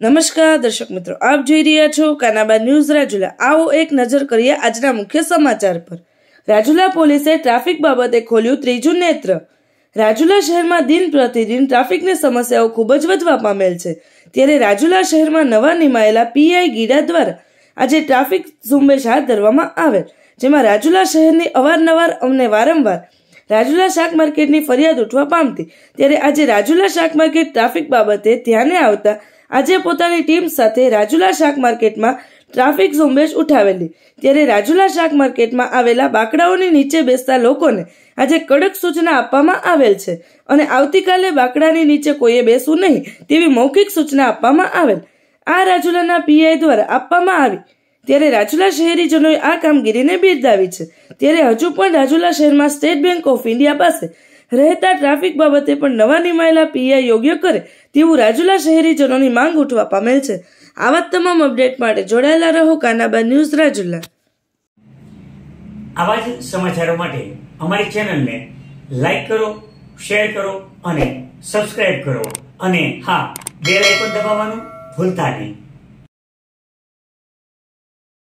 નમસ્કાર દર્શક મિત્રો આપ જોઈ રહ્યા છો કાનાબા ન્યૂઝ રાજુલા આવો એક નજર કરીએ આજના મુખ્ય સમાચાર પર રાજુલા પોલીસે ટ્રાફિક બાબતે ખોલ્યું ત્રીજું નેત્ર રાજુલા શહેરમાં દિન પ્રતિદિન ટ્રાફિકની સમસ્યાઓ ખૂબ જ વધવા પામેલ છે ત્યારે રાજુલા શહેરમાં નવા નિમાયેલા પીઆઈ ગીડા દ્વારા આજે ટ્રાફિક ઝુંબેશ હાથ ધરવામાં આવેલ જેમાં રાજુલા શહેરની અવારનવાર અમને વારંવાર રાજુલા શાક માર્કેટની ફરિયાદ ઉઠવા પામતી ત્યારે આજે રાજુલા શાક માર્કેટ ટ્રાફિક બાબતે ધ્યાને આવતા આજે પોતાની ટીમ સાથે રાજુલા શાક માર્કેટમાં ટ્રાફિક ઝુંબેશ ઉઠાવેલી ત્યારે રાજુલા શાક માર્કેટમાં આવેલા બાકડાઓની નીચે બેસતા લોકોને આજે કડક સૂચના આપવામાં આવેલ છે અને આવતીકાલે બાકડાની નીચે કોઈએ બેસવું નહીં તેવી મૌખિક સૂચના આપવામાં આવેલ આ રાજુલાના પીઆઈ દ્વારા આપવામાં આવી ત્યારે રાજુલા શહેરીજનોએ આ કામગીરીને બિરદાવી છે ત્યારે હજુ પણ રાજુલા શહેરમાં સ્ટેટ બેંક ઓફ ઇન્ડિયા પાસે રહેતા ટ્રાફિક બાબતે પણ નવા નિમાયેલા પીઆઈ યોગ્ય કરે તેવું રાજુલા શહેરીજનોની માંગ ઉઠવા પામેલ છે આવા તમામ અપડેટ માટે જોડાયેલા રહો કાનાબા ન્યૂઝ રાજુલા આવા જ સમાચારો માટે અમારી ચેનલને લાઈક કરો શેર કરો અને સબસ્ક્રાઇબ કરો અને હા બેલ આઇકન દબાવવાનું ભૂલતા નહીં